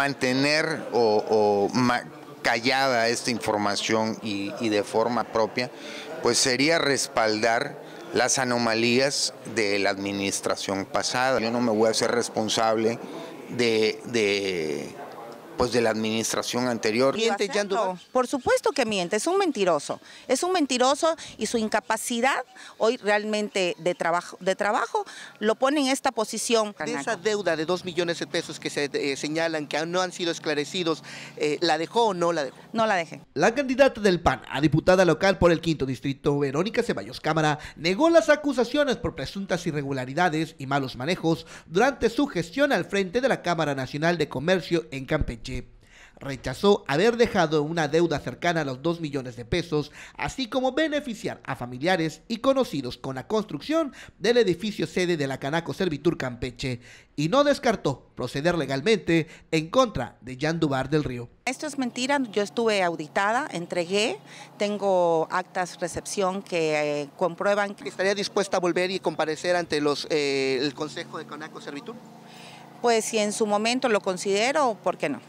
mantener o, callada esta información y, de forma propia, pues sería respaldar las anomalías de la administración pasada. Yo no me voy a hacer responsable de pues de la administración anterior. ¿Miente Por supuesto que miente, es un mentiroso. Es un mentiroso y su incapacidad hoy realmente de trabajo, de trabajo lo pone en esta posición. esa deuda de dos millones de pesos que se eh, señalan que no han sido esclarecidos, eh, ¿la dejó o no la dejó? no la deje. La candidata del PAN a diputada local por el quinto distrito, Verónica Ceballos Cámara, negó las acusaciones por presuntas irregularidades y malos manejos durante su gestión al frente de la Cámara Nacional de Comercio en Campeche rechazó haber dejado una deuda cercana a los 2 millones de pesos, así como beneficiar a familiares y conocidos con la construcción del edificio sede de la Canaco Servitur Campeche, y no descartó proceder legalmente en contra de Jan del Río. Esto es mentira, yo estuve auditada, entregué, tengo actas recepción que eh, comprueban. Que... ¿Estaría dispuesta a volver y comparecer ante los, eh, el Consejo de Canaco Servitur? Pues si en su momento lo considero, ¿por qué no?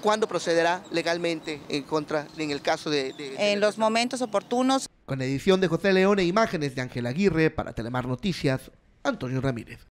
¿cuándo procederá legalmente en contra, en el caso de... en los momentos oportunos. Con edición de José León e imágenes de Ángel Aguirre para Telemar Noticias, Antonio Ramírez.